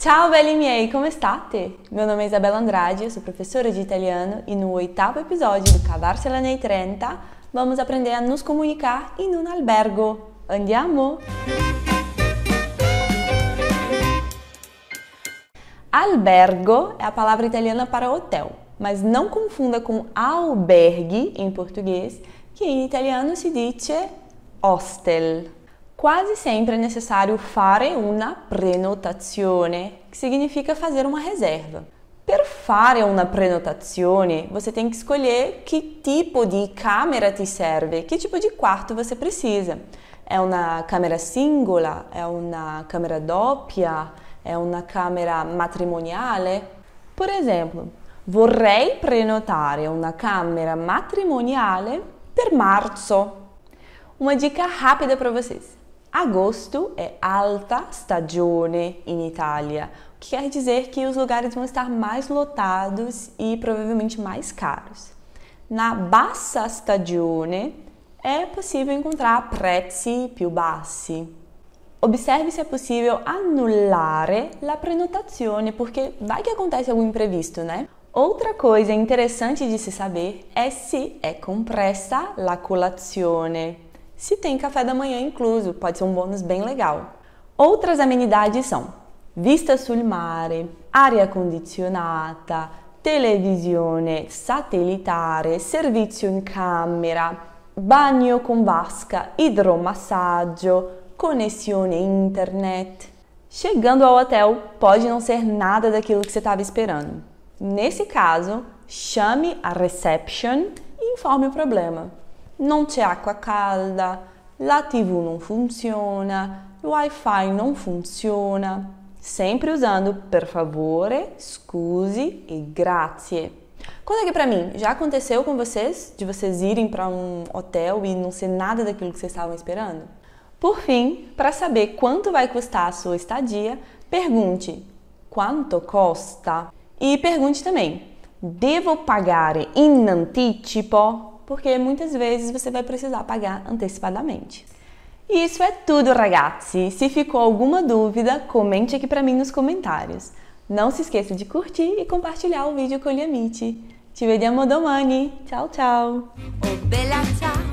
Ciao belli miei, come state? Meu nome é Isabela Andrade, eu sou professora de italiano e no oitavo episódio do Cavarsela nei 30 vamos aprender a nos comunicar em um albergo. Andiamo! Albergo é a palavra italiana para hotel, mas não confunda com albergue em português, que em italiano se diz hostel. Quase sempre é necessário fare una prenotazione, que significa fazer uma reserva. Per fare una prenotazione, você tem que escolher que tipo de câmera te serve, que tipo de quarto você precisa. É uma câmera singola? É uma câmera doppia? É uma câmera matrimoniale? Por exemplo, vorrei prenotare uma câmera matrimoniale per marzo. Uma dica rápida para vocês. Agosto é alta stagione in Itália, o que quer dizer que os lugares vão estar mais lotados e provavelmente mais caros. Na bassa stagione é possível encontrar prezzi più bassi. Observe se é possível anulare la prenotazione, porque vai que acontece algum imprevisto, né? Outra coisa interessante de se saber é se é compressa la colazione, se tem café da manhã incluso, pode ser um bônus bem legal. Outras amenidades são vista sul mare, aria condizionata, televisione satellitare, servizio in camera, bagno con vasca, idromassaggio, connessione internet. Chegando ao hotel, pode não ser nada daquilo que você estava esperando. Nesse caso, chame a reception e informe o problema non c'è acqua calda, la TV non funziona, il fi non funziona. Sempre usando per favore, scusi e grazie. Conta aqui para mim, já aconteceu com vocês de vocês irem para um hotel e não ser nada daquilo que vocês estavam esperando? Por fim, para saber quanto vai custar a sua estadia, pergunte quanto costa? E pergunte também: devo pagar in anticipo? porque muitas vezes você vai precisar pagar antecipadamente. E isso é tudo, ragazzi! Se ficou alguma dúvida, comente aqui para mim nos comentários. Não se esqueça de curtir e compartilhar o vídeo com o Liamite. Ci vediamo domani! Tchau, tchau! Oh,